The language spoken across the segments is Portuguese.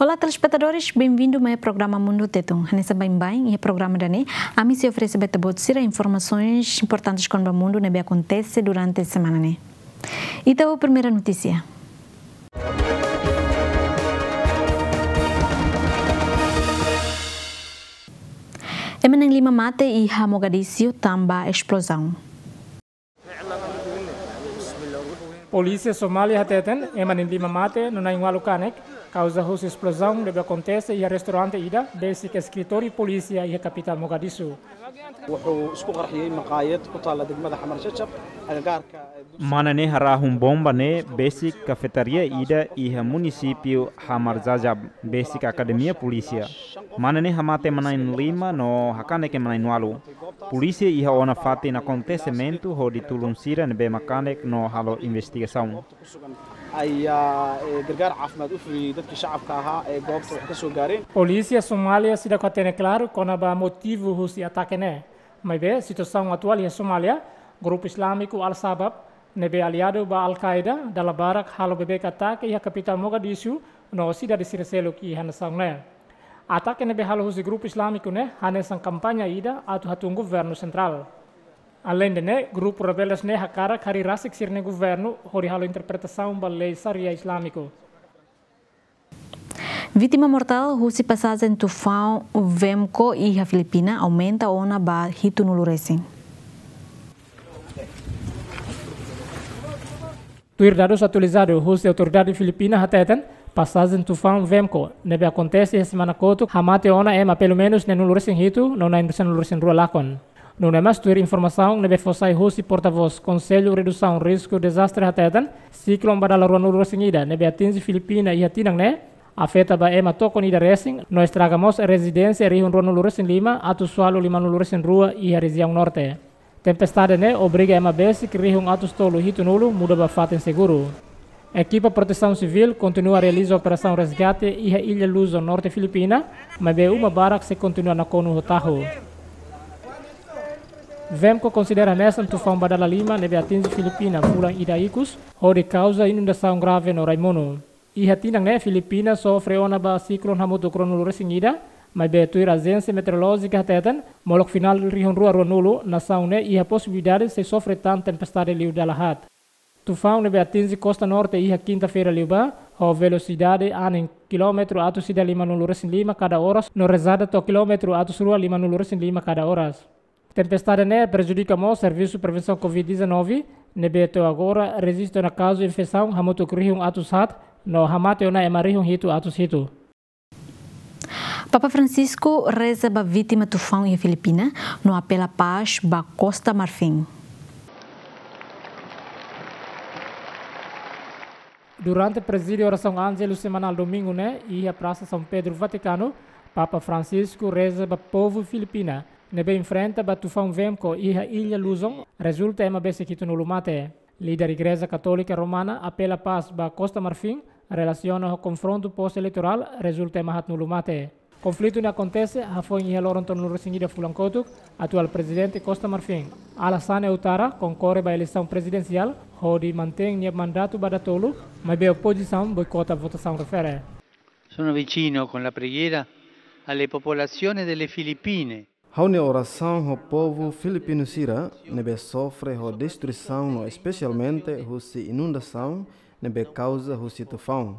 Olá, telespectadores, bem-vindo ao programa Mundo Tetum. Hanessa bem-bem e o programa Dani. A mim se é oferece beta botsira informações importantes com o mundo nebe acontece durante a semana, né? Então, a primeira notícia. Emenang lima mate e Mogadiscio tamba é explosão. Polícia Somália Teton, emanin lima mate nuna ingwalukanek né? Causa russa explosão deve acontecer e restaurante ida, desde que escritório e polícia e a capital Mogadishu. Manane harahum bomba ne basic cafeteria ida iha e munisipio Hamarzajab basic akademia polisia. Manane hamate manain lima no hakane ke manain walu. Polisia iha ona fati na acontecimento ho ditulung sira ne be makaneke no halo investigação. Polícia Somália se dá conta claro quando há motivo para o ataque né, mas a situação atual em Somália, grupo islâmico Al sabab, nebe aliado ba Al Qaeda dalam barak halo bebek ataque e a capital Mogadishu no se dá de ser selo que han sang né. Ataque nebe halo grupo islâmico né, han sang campanha ida atu hatung governo central. né, grupo rebeldes ne hakara kari rasik sirne governo, hori interpretação balei saria é islâmico. Vítima mortal, passada passagem tufão, vemco e a Filipina aumenta ona ba hito no luresin. Tuir dados atualizado, Rússia autoridade filipina hateten, passagem tufão vemco, nebe acontece semana coto, hamate ona ema pelo menos nenuluresin hito, não na no luresin rua lacon. No demais, ter informação deve fossai hosi porta-voz Conselho Redução Risco Desastre Hatetan, ciclone badala ruan urua singida, nebe atinge Filipina e hatinang né? Afeta ba ema toko nida resing, nós tragamos a residência rion ruan ulures em Lima, ato sualo lima em rua e a região norte. Tempestade né obriga ema basic rion ato stolo hito nulo, muda ba fatem seguro. A equipa de proteção civil continua a realizar a operação resgate e a Ilha Luz Norte Filipina, mas uma barra que se continua na Cono Rotarro. Vemco considera nessa tufão Badala Lima, neve atinge Filipina, fulan ou de causa inundação grave no Raimono. E retinang né, Filipina sofre ona ba ciclone hamutu cronulure singida, mas betu agência meteorológica tetan, moloc final rio rua rua nulo, nação né, e a possibilidade se sofre tanta tempestade liu da lahat. Tufão neve atinge costa norte e a quinta-feira liuba, ou velocidade anin quilômetro atus ida lima nulure lima cada horas, no rezada to quilômetro atos rua lima nulure lima cada horas. Tempestade né, prejudica o serviço de prevenção Covid-19. Nebeto agora resiste na caso infecção hamoto corriam atos hat, no hamato na emariam hito atos hito. Papa Francisco reza para vítima tufão em Filipina, no à paz ba Costa Marfim. Durante o presídio Oração Ângelo semanal domingo, né, e a Praça São Pedro Vaticano, Papa Francisco reza para povo filipina. Nebe in frente batufan vemco iha ilha luzon resulta ema bese kitunu lumate lider igreja Cattolica romana apela paz ba Costa Marfim relaciona o confronto post-elettorale, resulta ema hatnu lumate conflito ne acontece ha foi iha loron ton lurusingida fulankotuk attuale presidente Costa Marfim Alassane Utara concorre ba eleição presidenziale, hodi mantém il mandato badatolu ma be oposição boicota votazione refere Sono vicino con la preghiera alle popolazioni delle Filippine Haune oração ao povo filipino sira, nebe sofre a destruição, especialmente a inundação, nebe causa a tufão.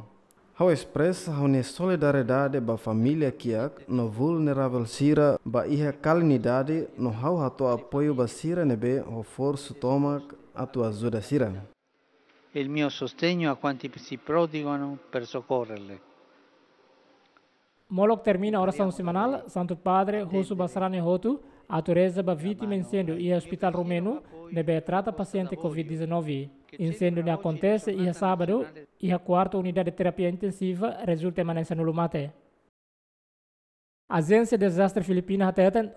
Hau expressa haune solidariedade ba família kiak no vulnerável sira ba iha calinidade no hau hato apoio ba sira nebe o forço tomak a tua ajuda sira. Il mio sostegno a quanti si prodigano per soccorrerle. Moloch termina a oração semanal. Santo Padre, Russo Basrani Rotu, a Teresa Bavitima incêndio e Hospital Rumeno, nebe trata paciente Covid-19. Incêndio não acontece e sábado e a quarta unidade de terapia intensiva resulta em manência no Lumate. Agência de Desastre Filipina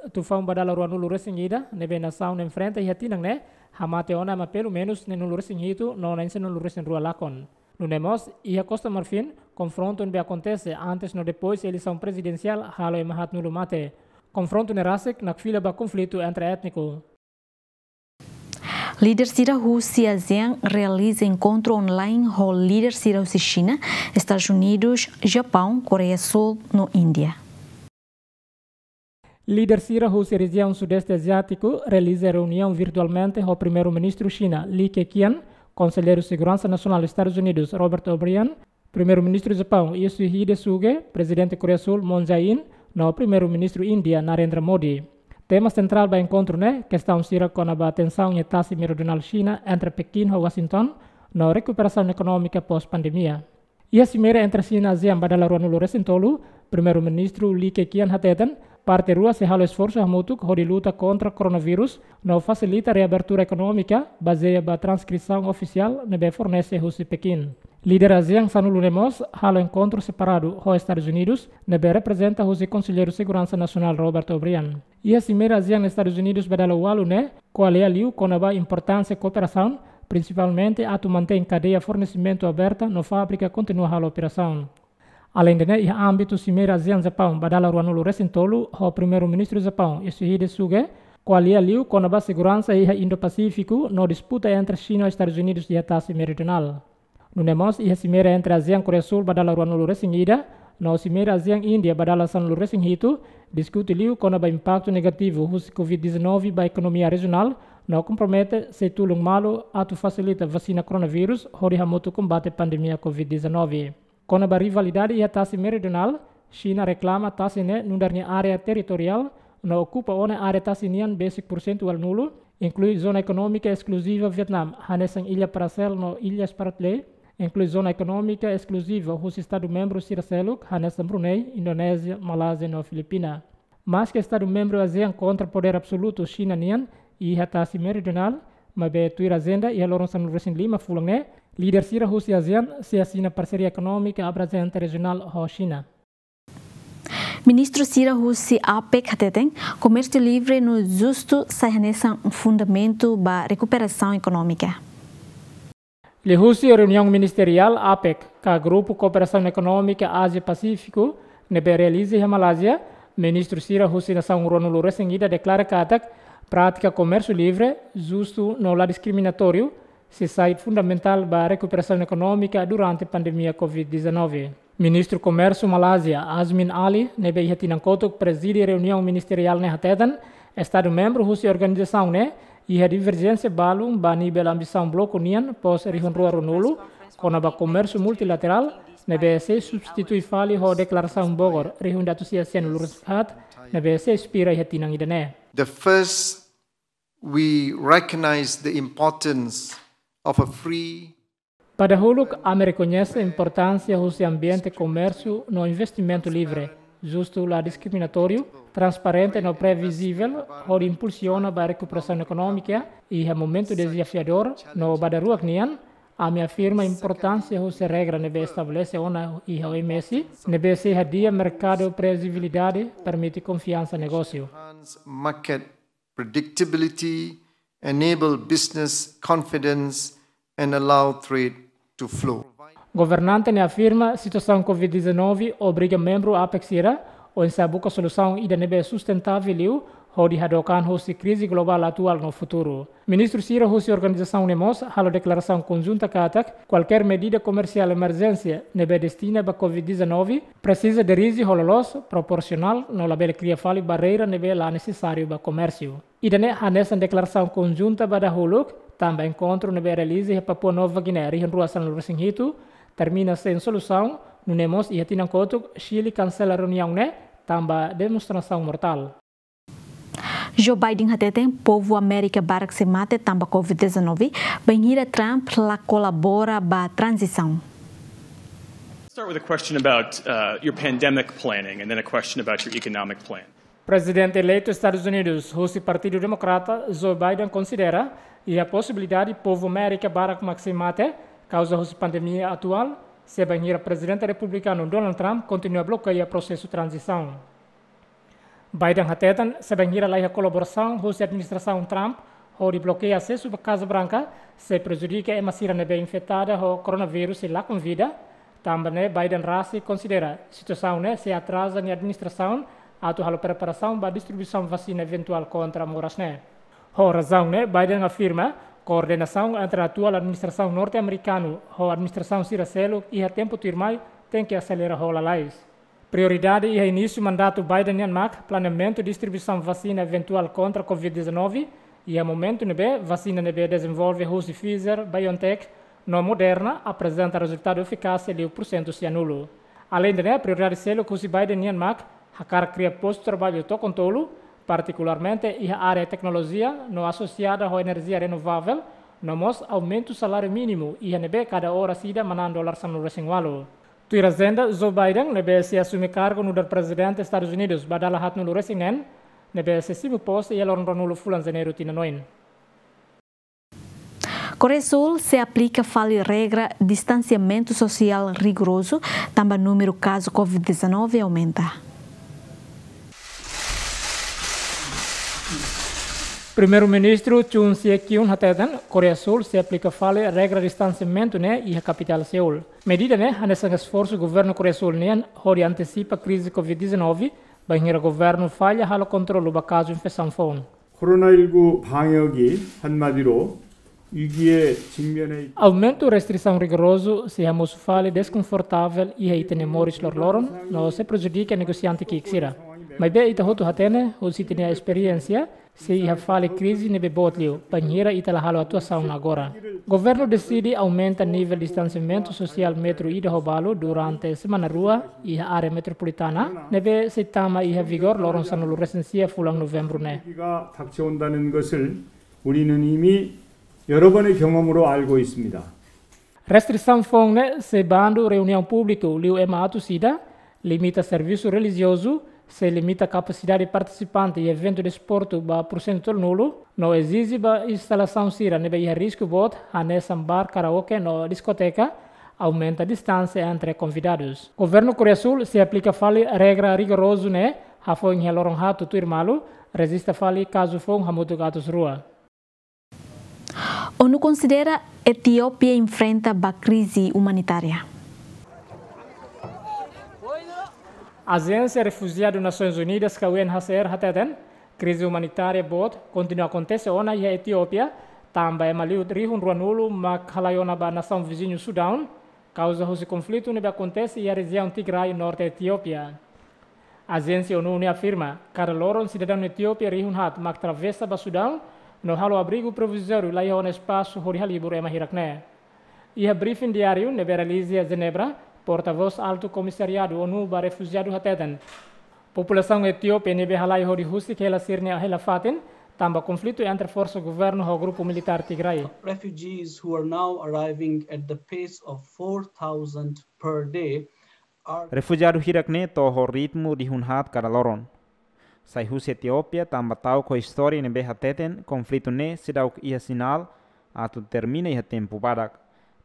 o tufão badala ruanu lura singida, nebe nação ne enfrenta e atinam, ne, hamate ona ma pelo menos ne no lura singito, não nense no lura sin rua lacon. Lunemos, e a Costa Marfim, Confronto que acontece antes ou depois da eleição presidencial halo e mahat nulo mate. Confronto nerasik na fila ba conflito entre étnico. Líder da Rússia Xiang realiza encontro online com líderes da China, Estados Unidos, Japão, Coreia Sul, no Índia. Líder da Rússia região sudeste asiático realiza reunião virtualmente com o primeiro-ministro China, Li Keqiang, conselheiro de segurança nacional dos Estados Unidos, Robert O'Brien, Primeiro-ministro do Japão Yoshihide Suge, presidente da Coreia do Sul Moon Jae-in, no primeiro-ministro Índia Narendra Modi. Tema central do encontro né, questão sira com a atenção e taxa meridional China entre Pequim e Washington na recuperação econômica pós-pandemia. E a cimeira entre China e Ambadala Ruan Loressentolu, primeiro-ministro Li Keqian Hateten, parte rua se halo esforço mútuo de luta contra o coronavírus, não facilita a reabertura econômica, baseia na transcrição oficial, que fornece Rússia Pequim. Líder yang são lunemos halo encontro separado ho Estados Unidos, nebe representa o Conselheiro Segurança Nacional Robert O'Brien. E a cimeira yang Estados Unidos bedala o né, qual é aliu conaba importância cooperação, principalmente a manter mantém cadeia fornecimento aberta no fábrica continua a operação. Além de né, âmbito cimeira o Japão badala ruanulu recentolo o primeiro-ministro Japão Yoshihide Suge, qual é aliu conaba segurança e Indo-Pacífico no disputa entre China e Estados Unidos de ataque meridional. Nune mos ia simera entra aziang sul, badala ruan lure singida, no simera aziang India badala san lure singhito, discute liu kona ba impacto negativo hus COVID-19 ba economia regional, no compromete se tulung malo atu facilita vacina coronavírus hori hamutu combate pandemia COVID-19. Kona ba rivalidade ia tasi meridional, China reclama tasi ne nundarnya área territorial, no ocupa one área tasi nian basic percentual nulo, inclui zona econômica exclusiva Vietnam, hanesang ilha Paracel no ilhas Paratley, Inclusão econômica exclusiva dos Estados-membros Siraceluk, Hanessa Brunei, Indonésia, Malásia e Filipina. Mas que Estado-membro ASEAN contra poder absoluto China Nian e Hatasi Meridional, Mabe Tuir Azenda e Alonso Rusin Lima Fulangé, líder Sira Rússia ASEAN se assina parceria econômica abrasante regional com China. Ministro Sira Husi APEC Hateten, comércio livre no justo sai um fundamento para recuperação econômica. Lihusi e reunião ministerial APEC, ka Grupo Cooperação Econômica Ásia-Pacífico, ne realize ha Malásia, ministro Sira Husina Sangrono Lure seguida declara katak prática comércio livre, justo no la discriminatório, se sai fundamental para a recuperação econômica durante pandemia COVID-19. Ministro Comércio Malásia Azmin Ali be iha kotok preside reunião ministerial ne hatetan, Estado membro husi organização ne, i ha divergência balum bani bela ambição bloco nian pós rihonruar nulu kona ba comércio multilateral na substitui fali ho declaração Bogor rihundatu sia sen lurus hat na spira hati nang idane the first we recognize the importance of a free Para Huluk, a reconhece a importância do ambiente comércio no investimento livre, justo lá discriminatório, transparente, não previsível, onde impulsiona a recuperação econômica e é momento desafiador no Badaruak Nian. A minha firma importância se regra neve estabelece uma e OMS, neve se radia mercado previsibilidade permite confiança negócio. Market predictability enable business confidence and allow trade to flow. Governante ne afirma situação COVID-19 obriga membro a pexira ou ensaboca solução e da nebe sustentável liu, hodi hadokan hosi crise global atual no futuro. Ministro Ciro hosi organização NEMOS halo declaração conjunta katak qualquer medida comercial emergência nebe destina ba COVID-19 precisa de risi hololos proporcional no label cria fali barreira nebe lá necessário ba comércio. a hanesan declaração conjunta ba huluk holok também encontro nebe realize Papua Nova Guiné e Rua San Luís termina sem solução nemos ia tinang kotuk shili kanselaron reunião ne tamba demonstração mortal. Joe Biden hatete povo América barak se mate tamba COVID-19, banhira Trump la colabora ba transição. Start with a question about uh, your pandemic planning and then a question about your economic plan. Presidente eleito dos Estados Unidos, russo Partido Democrata, Joe Biden considera e a possibilidade povo América Barack maximate causa a pandemia atual se o presidente republicano Donald Trump continua a bloquear o processo de transição. Biden atetan se banheira lá a colaboração com a administração Trump ou de bloqueia acesso à Casa Branca se prejudica a macia bem infectada ou coronavírus e lá com vida. Também Biden raci considera a situação né, se atrasa na administração ato halo preparação para a distribuição vacina eventual contra Morasne. Né. Ho razão né, Biden afirma Coordenação entre a atual administração norte-americana e a administração Ciracelo e a tempo turmai tem que acelerar a lais. Prioridade e início mandato Biden-Yanmak, planeamento e distribuição vacina eventual contra Covid-19 e a momento nebe vacina NB desenvolve Russo Pfizer, BioNTech, no Moderna apresenta resultado eficácia de 1% cianulo. Além de né, prioridade selo que Biden-Yanmak, a cara cria posto de trabalho to controlo, Particularmente, a área de tecnologia, não associada à energia renovável, nós aumenta o salário mínimo, NB cada hora sida manan dólar san lura singwalo. Tu irazenda, Joe Biden, nebe se assume cargo no dar presidente dos Estados Unidos, badala hat no lura sinen, nebe se simu posto e elon ranulo fulan janeiro tinanoin. Coreia Sul se aplica fale regra distanciamento social rigoroso, também número caso Covid-19 aumenta. Primeiro-ministro Chun Sye-kyun hatatan Coreia Sul se aplica fale regra de distanciamento né e a capital Seul. Medida né nesse esforço o governo Coreia Sul né hori antecipa crise Covid-19 o governo falha o controle do caso infecção fone. 코로나19 Aumento restrição rigoroso se a moça fale desconfortável e aí tenemores lor loron não se prejudica negociante que exira. Mas bem, ita hotu hatene, ou se tem a experiência, se fale crise neve botlio, banheira e talahalo atuação agora. Governo decide aumenta nível de distanciamento social metro e de robalo durante semana rua e a área metropolitana. Neve se tama e a vigor loron sanulu recensia fulang novembro ne. 닥쳐온다는 것을 우리는 이미 여러 Restrição fong ne se bando reunião público liu ema limita serviço religioso se limita a capacidade participante e evento de esporte ba porcento nulo, não exige ba instalação sira nebe e risco bot a nessa bar karaoke no discoteca, aumenta a distância entre convidados. Governo Coreia Sul se aplica fale regra rigoroso né, a foi em relorong hato tuirmalo, resista fale caso foi um ramuto gatos rua. ONU considera Etiópia enfrenta uma crise humanitária. Agência Refugiada das Nações Unidas, que é o UNHCR, até tem, crise humanitária bot continua acontecendo na Etiópia, também é Maliu Rihun Ruanulu, Makhalayona ba nação vizinho Sudão, causa desse conflito que acontece na região Tigray, norte da Etiópia. A agência ONU afirma que o cidadão Etiópia Rio Hat, mas atravessa ba Sudão, no halo abrigo provisório lá um espaço Horihalibu Emahirakne. E a briefing diário, Neberalizia Genebra, porta-voz alto comissariado ONU para refugiado hateten. População etíope nebe halai hori husi que ela sirne ela faten, tamba conflito entre força governo e grupo militar Tigray. Refugees who are now arriving at the pace of 4000 per day are Refugiado hirakne to hor ritmo de hunhat karaloron. Sai husi Etiópia tamba tau ko história nebe hateten conflito ne sidauk ia sinal atu termina ia tempo badak.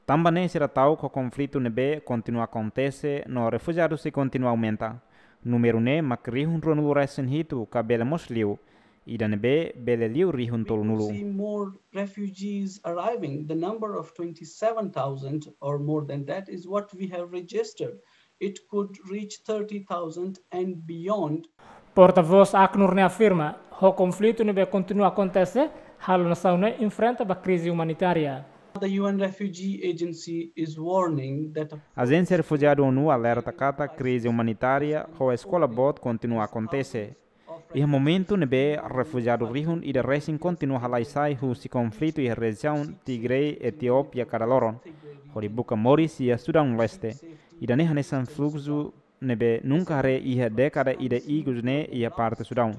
Também será tal que o conflito nebe continua a acontecer, no refugiados se continua a aumentar. Número ne makrihun ronulu resen hitu ka Liu, e ida nebe bele liu rihun tolu nulu. see more refugees arriving. The number of 27,000 or more than that is what we have registered. It could reach 30,000 and beyond. Porta-voz Acnur ne afirma, o conflito nebe continua a acontecer, a nação ne enfrenta a crise humanitária. A Agência Refugiada ONU alerta que a crise humanitária ou a escola bot continua a acontecer. E no momento nebe refugiado rihun e de recém continua a laisai o conflito e região Tigre, Etiópia, Caraloron, Horibuca Moris e a Sudão Leste. E da nehanesan fluxo nebe nunca re e a década e de igusne né, e a parte Sudão.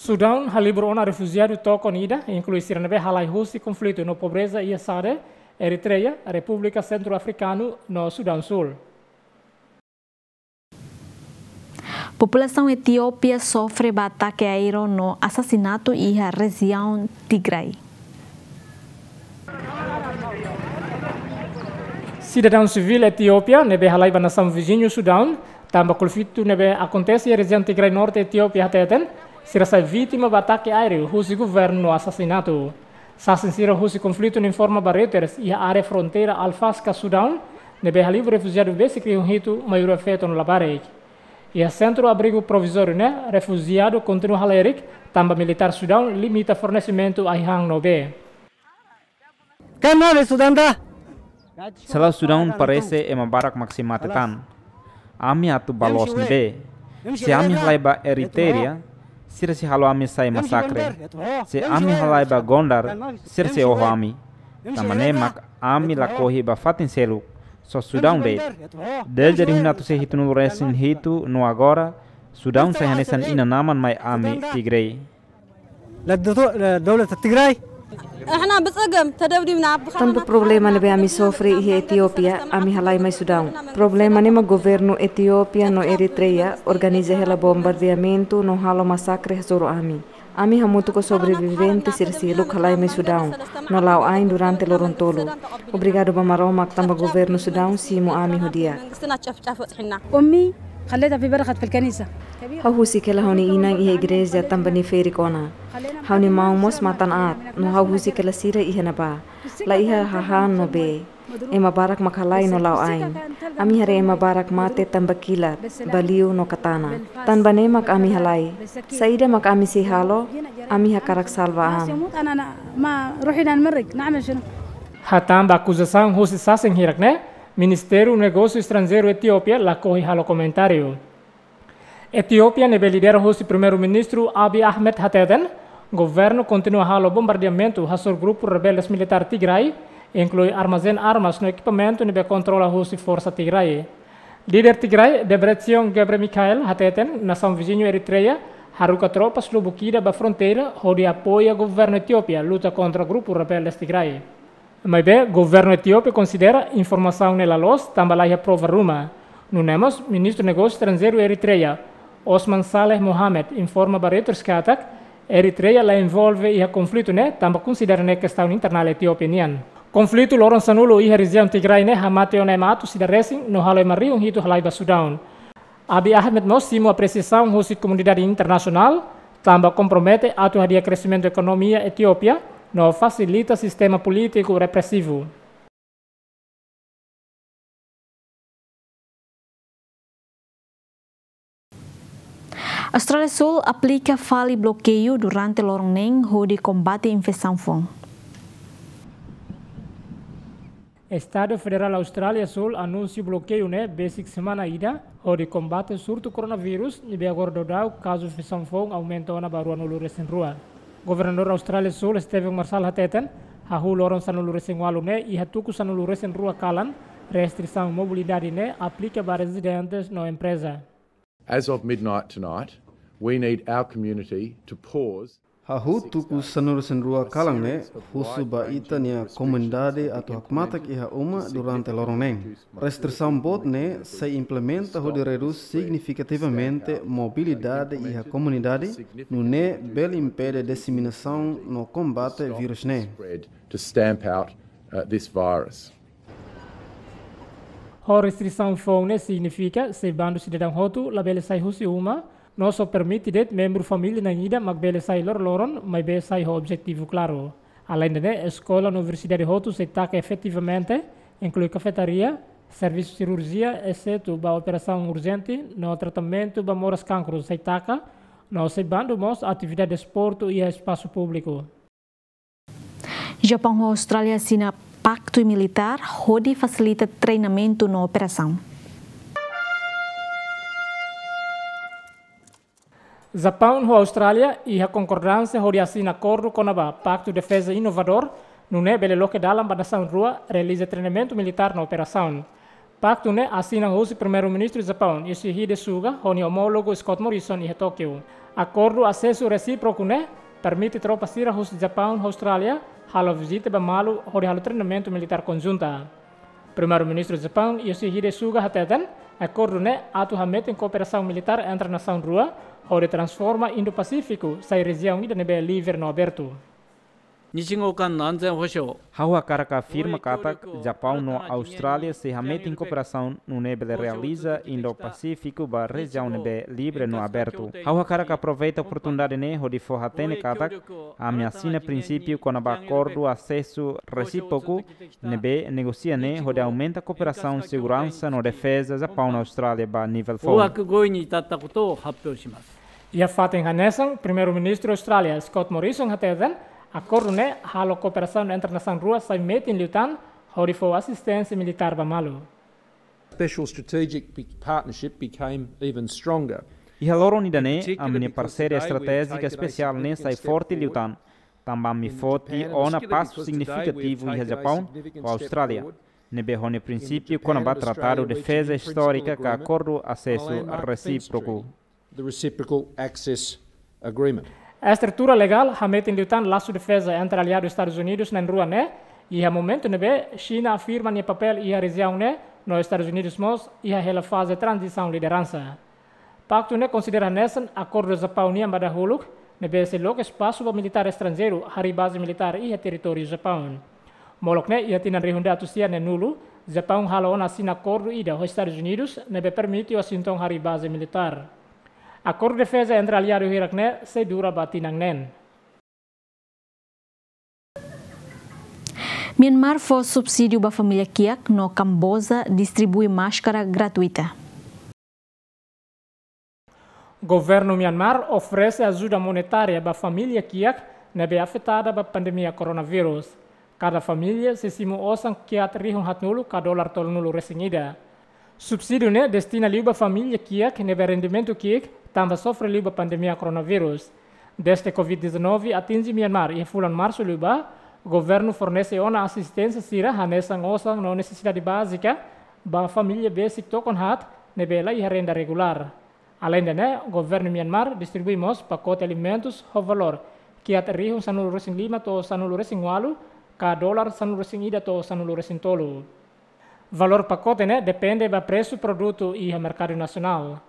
Sudão liberou um refugiado toconida, incluindo também halai husi conflito no pobreza e assare, Eritreia, República Centro-Africana no Sudão Sul. População etiópia sofre ataque aéreo no assassinato e a região Tigray. Cidadão civil etiópia, nebe halai banação vizinho Sudão, tamba conflito nebe acontece na região Tigray Norte Etiópia até Serasa vítima ataque aéreo, russo governo assassinato. Sassinsira russo conflito em forma e e área fronteira alfasca Sudão, ne behalivo refugiado vê que um rito maior efeito no labarek. E a centro abrigo provisório, né? Refugiado continua halerik, também militar Sudão limita fornecimento a Ihang Nobe. Canal Sudão da. Salah Sudão parece uma barak maximate tan. Ami atu balos B. Se ami laiba eritéria, sir oh, si halo ami sai masakre se ami halai ba gondar sir se oho ami tamane mak ami la kohi ba fatin selu só oh, del dele desde tu se hito resin hitu no agora sudão se hanesan naman mai ami tigrei la dawlat tigray Tanto problema ne abbiamo soffri in Etiopia, a halai mai Sudan. Problema ne ma governo Etiopia no Eritrea organize hela bombardeamento no halo massacre zoro ami. Ami hamutu ko sobrevivente sirsilo halai mai Sudan, no lau ain durante lorontolo. Obrigado bamaroma tamba governo Sudan mu ami hodia. Omi, خليتها في برخت في الكنيسة هو هو سيكلا هوني إينا إيه إجريزيا تنبني كونا هوني ماو موس ما تنعات نو هو هو سيكلا سيرا إيه نبا لا إيه هاهان نو بي إما بارك مكالاي نو لاو آين أمي هري إما بارك ما ماتي تنبكيلات بليو نو كتانا تنبني مك أمي هلاي سيدة مك أمي سي هالو أمي ها كارك سالوا آم ما روحي نان مرق نعمل شنو حتان هتان سان هو سيساسن هيرك نه Ministério de Negócio Estrangeiro Etiópia, lá corre halo comentário. Etiópia ne belidero hosi primeiro-ministro Abiy Ahmed Hateden, governo continua halo bombardeamento hasor grupo rebeldes militar Tigray, inclui armazém armas no equipamento neve controla hosi força Tigray. Líder Tigray, Debretsion Gebre Mikhail Hateten, nação vizinho Eritreia, haruka tropas lubukida ba fronteira, onde apoia governo Etiópia luta contra grupo rebeldes Tigray. Mas o governo Etiópia considera informação nela los tambalaia prova ruma. Nunemos ministro negócio estrangeiro Eritreia, Osman Saleh Mohamed, informa baretors katak Eritreia la envolve a conflito ne né? tamba considera ne né, questão etíope nian. Conflito loron sanulo a região Tigray hamate né? hamateo ne matu sidaresin no haloi marion hito halai sudão. Abi Ahmed Mossimo a precisão rosi comunidade internacional tamba compromete a crescimento dia crescimento economia Etiópia não facilita o sistema político repressivo. Australia Sul aplica fale bloqueio durante lorong neng de combate infecção fong. Estado Federal Austrália Sul anuncia bloqueio né basic semana ida o de combate surto coronavírus e agora o caso infecção fong aumentou na barua no lugar em rua. governor Australia Sul Steven Marshall hateten hahu lorong sanul luresin walune iha tuku sanul luresin rua kalan restrição mobilidade ne aplica para residentes no empresa. As of midnight tonight, we need our community to pause hahutuku sanur senrua kalangne husuba itania comunidade atu hakmatak iha uma durante loroneng. Restre sambotne se implementa ho de reduz significativamente mobilidade a comunidade no ne bel impede disseminação no combate virus ne. To stamp out uh, this virus. Ho fone significa se bando cidadão hotu labele sai husi uma no so permitted membro familje na ida magbele sai lor loron, mas be sai o objetivo claro. Além de né, escola, universidade roto se taca efetivamente, inclui cafetaria, serviço de cirurgia, exceto ba operação urgente, no tratamento ba moras cancro se taca, no se bando mos atividade de esporto e espaço público. Japão e Austrália assinam pacto militar, onde facilita treinamento na operação. Japão e Austrália e a concordância assim acordo com o Pacto de Defesa Inovador no ne bele loke dalam badasan rua realiza treinamento militar na operação. Pacto ne assina o primeiro-ministro do Japão Yoshihide Suga com o homólogo Scott Morrison e Tóquio. Acordo acesso recíproco ne permite tropas ir ao Japão e Austrália a visita malu hori halo treinamento militar conjunta. Primeiro-ministro do Japão Yoshihide Suga hatetan acordo ne atu hamete em cooperação militar entre nação rua de transforma Indo-Pacífico, sai região e da livre no aberto. 日豪間の安全保障 Raul Karaka afirma que a Japão no Austrália se remete em cooperação no nível realiza Indo-Pacífico para a região nebe livre no aberto. Raul aproveita a oportunidade nejo de forra que a ameaçina princípio com o acordo acesso é recíproco nebe negocia ne de aumenta a cooperação segurança no defesa Japão na Austrália para nível fora. Iafatin Hanesan, primeiro-ministro Austrália Scott Morrison hateden, akordune halo kooperasan internasan rua sai metin liutan horifo assistência militar bamalu. Special strategic partnership became even stronger. I haloroni a minha parceria estratégica especial ne sai forte liutan. também me foti ona passo significativo em Japão ou Austrália. Neberrone princípio quando tratado defesa histórica que acordo acesso recíproco. the Reciprocal Access Agreement. A estrutura legal remete então laço de defesa entre aliados dos Estados Unidos na rua, né? E a momento, né? China afirma no papel e a região, né? Nos Estados Unidos, nós e a ela fase transição liderança. Pacto, né? Considera nessa acordo da Paunia Badahuluk, né? Se logo espaço para militar estrangeiro, hari base militar e a território Japão. Molok, né? E a tina rehunda tusia, né? Nulo, Japão halou na sina acordo ida aos Estados Unidos, né? Permite Washington hari base militar. Acordo de defesa entre aliado e Irakne se dura batinangnen. nen. Myanmar for subsídio para família Kiak no Camboja distribui máscara gratuita. Governo Myanmar oferece ajuda monetária para família Kiak na bem afetada pela pandemia coronavírus. Cada família se simu osang kiat rihun hatnulu ka dólar tolnulu resingida. Subsídio ne destina liu ba família Kiak nebe rendimento Kiak também sofre liba pandemia coronavírus. Desde COVID-19 atinge Myanmar e fulan março liba, governo fornece ona assistência sira hanesa ngosa no necessidade básica ba família basic tokon hat nebela e renda regular. Além de né, o governo Myanmar distribuímos pacote alimentos com valor que aterriham sanuluresing lima to sanuluresing walu ka dólar sanuluresing ida to sanuluresing tolu. Valor pacote né, depende do preço produto e mercado nacional.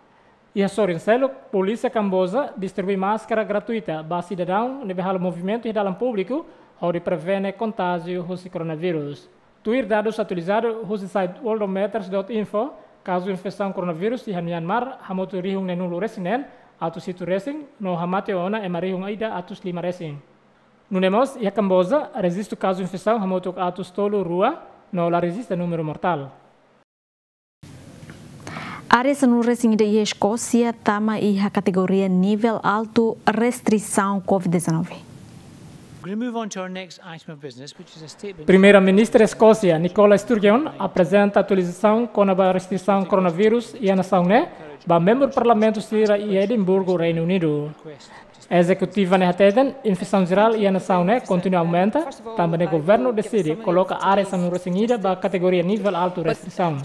E a Sorrincelo, Polícia Cambosa, distribui máscara gratuita para cidadão nível movimento e dalam público, onde prevene contágio do coronavírus. Tuir dados atualizados no site worldometers.info, caso infecção coronavírus em Myanmar, hamoturihung nenulu resinen, atus situ racing, no hamateona emarihung aida atus lima racing. No Nemos e a Cambosa, resiste o caso infecção hamotuk atus tolo rua, no la resiste número mortal. Áreas no recinto da Escócia estão e a categoria nível alto restrição COVID-19. Primeira-ministra Escócia Nicola Sturgeon apresenta atualização com a restrição coronavírus e a nação né? O membro do Parlamento de e Edimburgo, Reino Unido. A executiva né teden, infecção geral e a nação né continua a aumentar. Também o governo decide coloca áreas para da categoria nível alto restrição.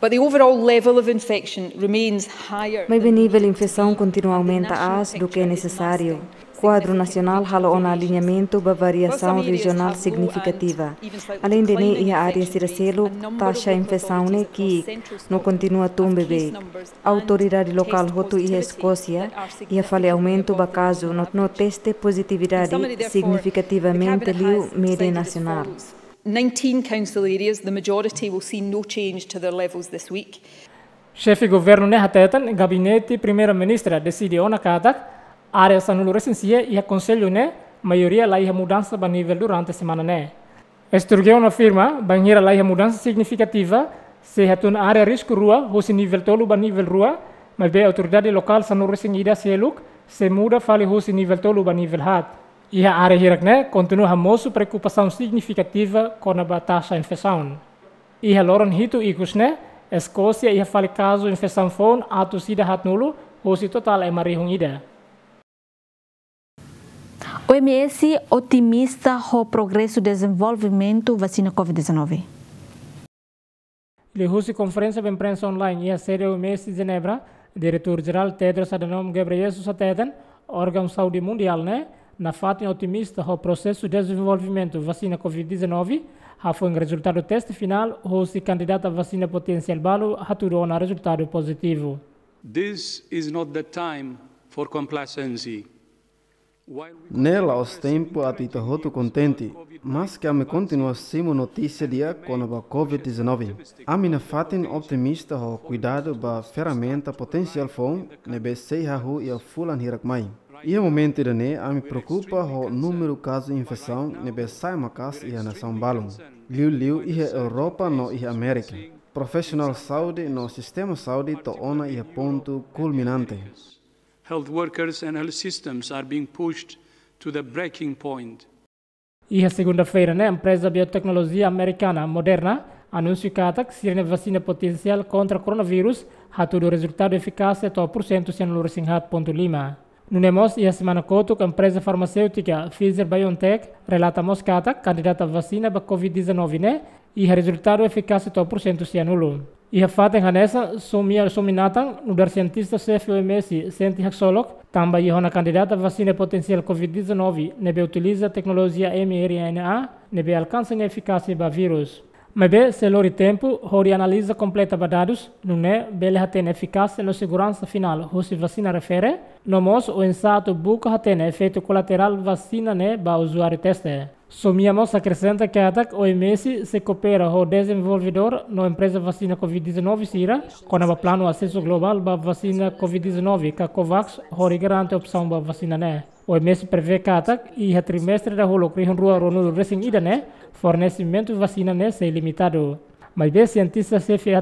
But the overall level of infection remains higher. Mas o nível de infecção continua a aumentar do que é necessário. Quadro nacional hala um alinhamento ba variação regional significativa. Além de ne a área siracelo, taxa infecção ne né, que não continua tumbe bem. A autoridade local roto e Escócia e a fale aumento ba caso no, no teste positividade significativamente liu média nacional. 19 council areas, the majority will see no change to their levels this week. Chefe governo ne hatetan gabinete primeira ministra decidiu na katak área sa nulu recensia e a conselho né, maioria lá e a mudança ba nível durante a semana né. Esturgeon afirma, banheira lá e a mudança significativa se hatun área risco rua, ou se nível tolo para nível rua, mas be autoridade local sa nulu recensida se luk, se muda fale ou se nível tolo para nível hat. E a área hirak né, continua a moço preocupação significativa com a taxa infecção. E a loron hito ikus né, Escócia e a fale caso infecção fon atusida hat nulo, ou se total é marihung ida. OMS otimista o progresso e desenvolvimento vacina Covid-19. Lehusi conferência de imprensa online e a série OMS de Genebra, diretor-geral Tedros Adhanom Ghebreyesus Ateden, órgão saúde mundial, né? Na fato em otimista o processo de desenvolvimento vacina Covid-19, a foi um resultado teste final, o se à vacina potencial balo, aturou na resultado positivo. This is not the time for complacency. Nela os tempo atita roto contente, mas que me continua simo notícia dia com a COVID-19. A mina fatin optimista ao cuidado da ferramenta potencial fom nebe sei hahu e fulan hirak mai. E a momento de ne, a me preocupa o número casos de infecção nebe sai macas e a nação balum. Liu liu e a Europa no e a América. Profissional saúde no sistema saúde to ona e a ponto culminante health workers and health systems are being pushed to the breaking point. E a segunda-feira, né, a empresa biotecnologia americana Moderna anunciou que se a vacina potencial contra o coronavírus ha todo resultado eficaz até 100% sem lor ponto lima. No Nemos e a semana coto a empresa farmacêutica Pfizer-BioNTech relata moscata candidata vacina para COVID-19, né, o resultado eficaz 100% se anulou. I hafaten hanesa sumia suminatan nuber cientista CFOMS Senti Haxolog tamba é ihona candidata vacina potencial COVID-19 nebe utiliza tecnologia mRNA nebe alcança eficácia ba vírus. Mas be se lori tempo, hori analiza completa dados, não é bele hatene eficácia na segurança final a vacina refere, nomos o ensato buca hatene efeito colateral vacina né ba usuário teste. Somiamos acrescenta que atac o MS se coopera o desenvolvedor na empresa vacina Covid-19 Sira, com o plano acesso global ba vacina Covid-19, que a COVAX hori garante opção ba vacina né o MS prevê que cata e a trimestre da holocria rua rono recém ida né fornecimento vacina né se limitado mas bem cientistas se fe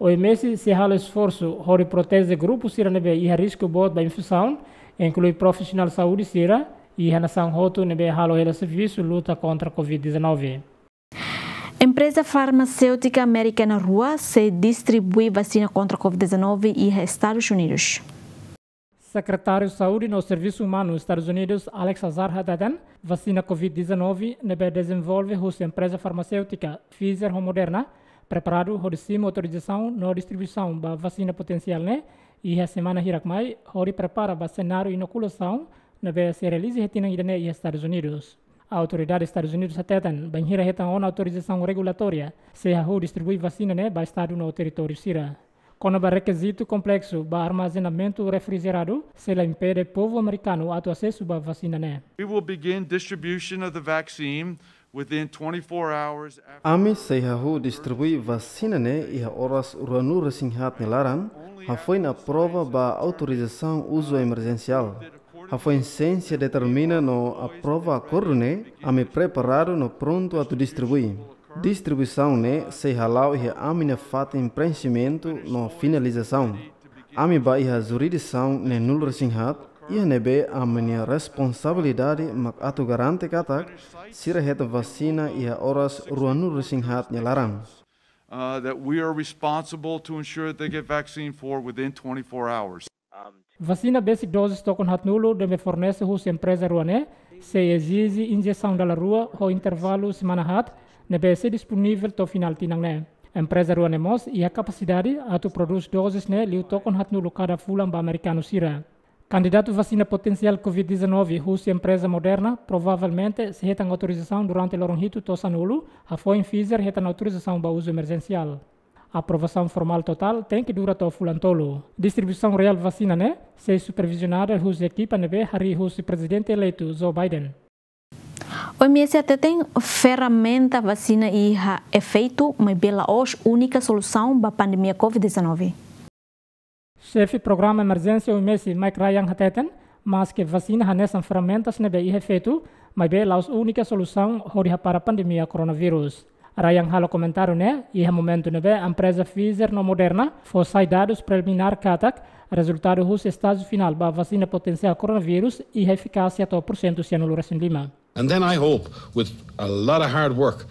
o MS se hala esforço hori protege grupo sira nebe e a risco boa da infusão inclui profissional saúde sira e a nação roto nebe halo ela serviço luta contra covid-19 Empresa farmacêutica americana Rua se distribui vacina contra a Covid-19 e Estados Unidos. Secretário de Saúde no Serviço Humano dos Estados Unidos, Alex Azar Haddad, vacina Covid-19 nebe desenvolve russa empresa farmacêutica Pfizer ou Moderna, preparado rodicimo autorização na distribuição da vacina potencial né? e a semana hirakmai hori prepara o cenário inoculação nebe se realize retina idane e Estados Unidos. A autoridade dos Estados Unidos atetan banhira retan on autorização regulatória se a distribui vacina né ba estado no território Sira quando o requisito complexo para armazenamento refrigerado se impede o povo americano a acesso à vacina. Né? We will begin distribution of the vaccine within 24 hours after... Ami sei hahu distribui vacina né e horas uranura singhat nelaran, ha foi na prova ba autorização uso emergencial. A ciência determina no aprova corne, a né? me preparar no pronto a tu distribuir. Distribuição né, se halau e a minha preenchimento na finalização. A minha e a juridição ne nulro singhat e a nebe a minha responsabilidade mak atu garante katak sirahet vacina e a horas ruanulro singhat ne né, Uh, that we are responsible to ensure that they get vaccine for within 24 hours. Vacina basic doses hat hatnulo deve fornece hus empresa ruané se exige injeção da rua ou intervalo semana hat NBC disponível to final tinang ne. Empresa ruane mos ia capacidade atu produz doses ne liu tokon hat cada fulan ba americano sira. Candidato vacina potencial Covid-19, Rússia empresa moderna, provavelmente se retan autorização durante o rito tosa nulo, a foi em Pfizer retan autorização para uso emergencial. A aprovação formal total tem que durar até o fulantolo. Distribuição real vacina, né? Ser supervisionada Rússia equipa, né? Harry Rússia presidente eleito Joe Biden. O IMS até tem ferramenta vacina e efeito, mas pela hoje única solução para a pandemia COVID-19. Chefe programa emergência OMS Mike Ryan tem, mas que vacina nessas ferramentas não é efeito, mas pela única solução para a pandemia coronavírus. Ryan Halo comentário né, e no momento não é a empresa Pfizer no Moderna foi dados preliminar CATAC Resultado russo estágio final da vacina potencial coronavírus e eficácia até por cento se anular em Lima. And then I hope with a lot of hard work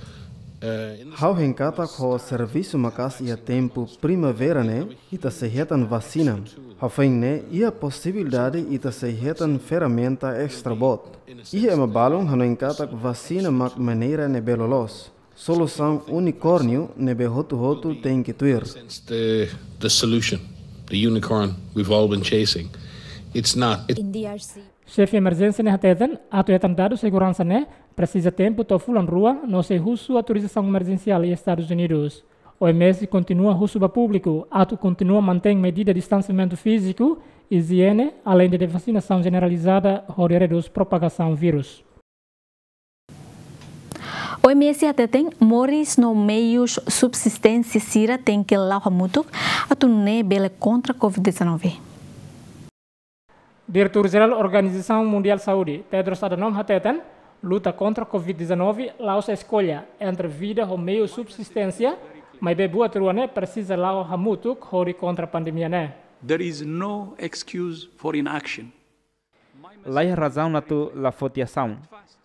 Hau eh, henkata ko serviço makas ia tempo primavera ne né? ita sehetan vacina. Hau fein ne né? ia possibilidade ita sehetan ferramenta extra bot. Ia ema balon hanu henkata vacina mak maneira ne belolos. Solução unicórnio ne be hotu hotu tem que tuir. The, the solution. Chefe de emergência na Teten, de segurança né? Precisa tempo to fulan rua, não se russo autorização emergencial em Estados Unidos. O MS continua russo para público, ato continua mantém medida de distanciamento físico, higiene, além de vacinação generalizada, horário dos propagação vírus oms tem moris no meios subsistência sira tem que lauha mutuk atune bele contra COVID-19. Diretor Geral Organização Mundial Saúde, Tedros Adhanom Hateten, luta contra COVID-19, laus escolha entre vida ou meio subsistência, mas bebua truane precisa lauha mutuk hori contra a pandemia né. There is no excuse for inaction. Lá é razão na tua la fotiação.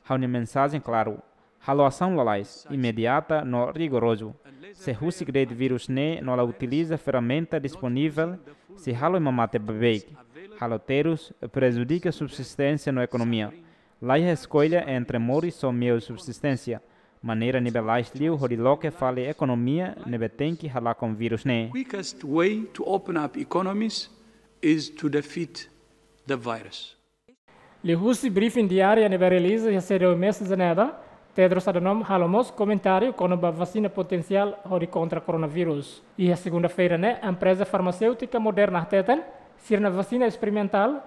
Há uma mensagem claro haluação lalais, imediata no rigoroso. Se husi grade vírus ne nola utiliza ferramenta disponível, se halo imamate bebeik. Haloteiros prejudica subsistência na economia. Lá a escolha entre mori só meu subsistência. Maneira nivelais liu horiloque fale economia nebe tem que halar com vírus ne. Quickest way to open up economies is to defeat the virus. Le husi briefing diária nebe release já será o mês de janeiro. Tedros Adhanom Halomos comentário sobre a vacina potencial contra coronavírus. E a segunda-feira, né, a empresa farmacêutica Moderna tetan ser na vacina experimental,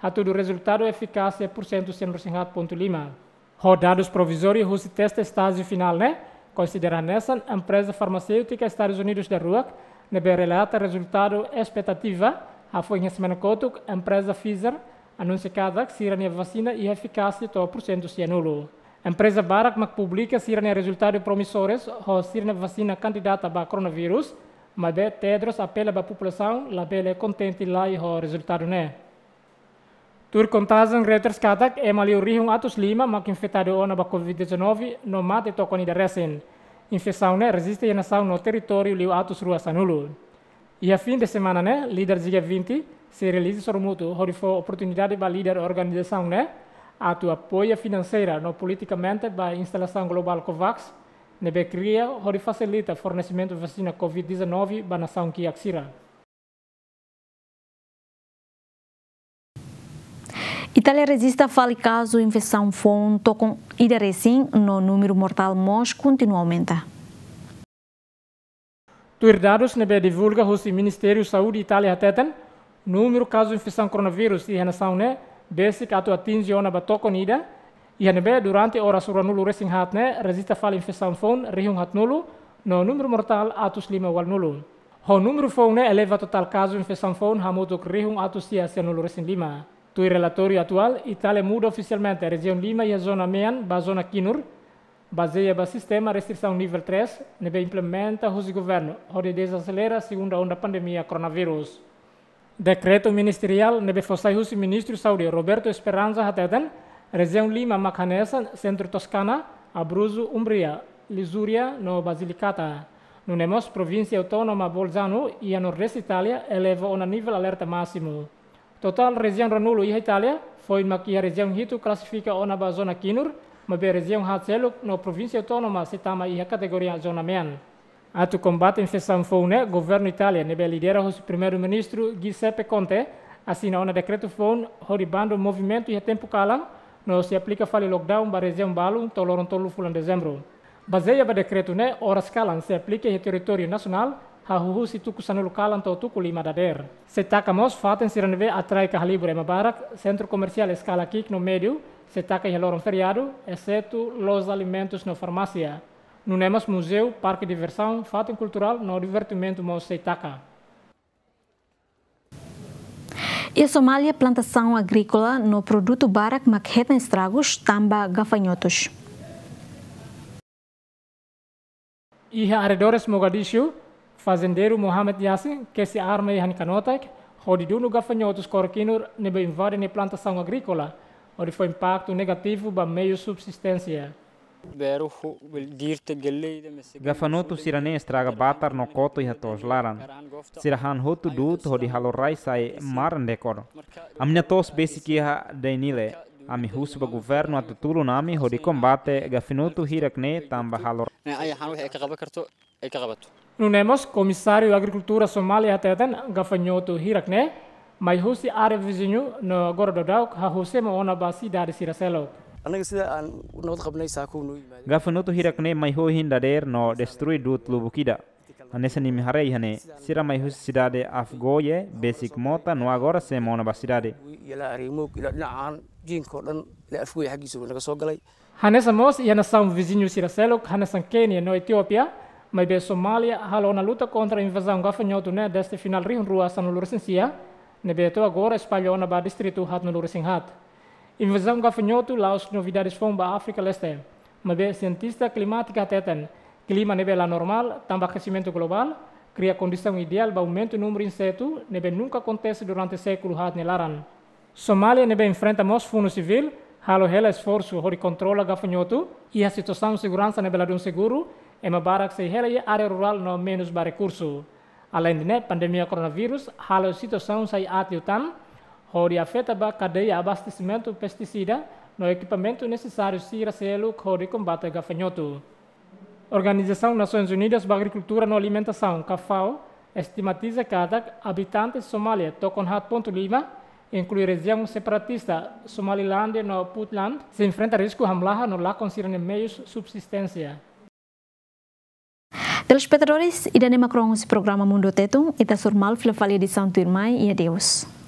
a todo resultado eficácia por cento sendo ponto lima. Rodados provisórios, russo testes estágio final, né? Considerando essa, a empresa farmacêutica Estados Unidos da RUAC, na relata resultado expectativa, a foi em semana cotok, a empresa Pfizer, anunciada que será a vacina e eficácia 100% cianulo. A empresa Barack publica sirne resultados promissores ou sirne vacina candidata para coronavírus, mas pedros Tedros apela a população la bele contente lá e ho resultado né. Tur contagen Reuters katak e mali urihung atus lima mak infectado ona COVID-19 no mate tocou da resen. Infecção né resiste e nação no território liu Atos rua sanulu. E a fim de semana né, líder G20 se realiza sormuto, horifo oportunidade para líder organização né, atu apoio financeiro no politicamente a instalação global COVAX, nebe cria hori facilita fornecimento de vacina COVID-19 a nação que axira. Itália resiste a fale caso infecção fonto com idarecim no número mortal mos continua a aumentar. Tuir dados nebe divulga o Ministério da Saúde Itália o número caso infecção coronavírus e renação né basic atau atingi ona batokon ida ihanebe durante ora sura nulu racing hatne resista fal infestam phone rihung hat nulu no número mortal atus lima wal nulu ho número phone eleva total caso infestam phone hamutuk rihung atus sia sia nulu racing lima tui relatório atual Itália muda oficialmente a região Lima e a zona MEAN para a zona Quinur baseia no sistema restrição nível 3 nebe implementa o governo onde desacelera a segunda onda pandemia coronavírus Decreto ministerial 97 ministro Saudi Roberto Esperanza Hateten, região Lima, Macanesa, centro Toscana, Abruzzo, Umbria, Lisúria, no Basilicata. No Nemos, província autônoma Bolzano e a Nordeste Itália eleva o nível alerta máximo. Total região Ranulo e Itália foi uma que a região Rito classifica ona zona quinur, mas a região Hatzelo, no província autônoma tama e a categoria zona Mean. Ato combate à infecção FONE, governo Itália, nebe lidera o primeiro-ministro Giuseppe Conte, assina um decreto FONE, horibando o movimento e tempo calam, não se aplica fale lockdown, barezem balo, toloron tolo dezembro. Baseia ba decreto ne, horas calam, se aplica em território nacional, ha huhu si tuku sanulu kalan to tuku lima dader. Se takamos faten siranve atrai kahalibre mabarak, centro comercial escala kik no médio, se taka em feriado, exceto los alimentos na farmácia. Não é mais museu, parque de diversão, fato cultural, não divertimento, mas E a Somália, plantação agrícola no produto barak maqueta estragos, tamba gafanhotos. E arredores Mogadishu, fazendeiro Mohamed Yassin, que se arma e hanikanotek, no gafanhotos Corquino, nebe invade ne plantação agrícola, onde foi impacto negativo para meio subsistência. Gafanoto sirane estraga batar no koto iha toslaran. Sirahan hotu dut hodi halorai sai e maran dekor. Amnya tos besiki iha denile. Ami husu husba governo atutulu nami hodi kombate gafanoto hirakne tamba halor. E e Nunemos comissário agricultura somalia tetan gafanoto hirakne. Mai husi are vizinho no Gorododau, ha husi mo ona basi dari siraselok gaafannoo hiraqnee mayhoo hin dhadeer noo destruy duut lubukida anesanimi harey hane sira mayhus sidade afgooye besik moota nuagora semoonaba sidade hanesa mos iana são vizinho siraselo hanesan Kenya no Ethiopia, mas be somália halou na luta kontra a invasão gafanhoto né deste final rihun ruasa no lurisensia ne be to agora espalhou na ba distritu hat no hat. Invasão gafanhoto, Laos, novidades a África Leste. Mabe cientista climática tetan. Clima nebela normal, tamba crescimento global, cria condição ideal para aumento do número de insetos, nebe nunca acontece durante há hat laran. Somália nebe enfrenta mais fundo civil, halo hela esforço hori controla gafanhoto e a situação de segurança nebela de um seguro, é uma barra que se hela e área rural não menos para recurso. Além de né, pandemia coronavírus, halo situação sai atiutan, a cadeia abastecimento pesticida no equipamento necessário Ciracelo de combate ao gafanhoto. Organização Nações Unidas para Agricultura e Alimentação, CAFAO, estimatiza que cada habitante de Somália tocam 4.5 inclui região separatista Somaliland no Puntland, se enfrenta a risco hamlaha no lá concerne meios subsistência. Telespectadores, idane makrong si programa Mundo Tetung, ita tá surmal fila de Santo Irmai e adeus.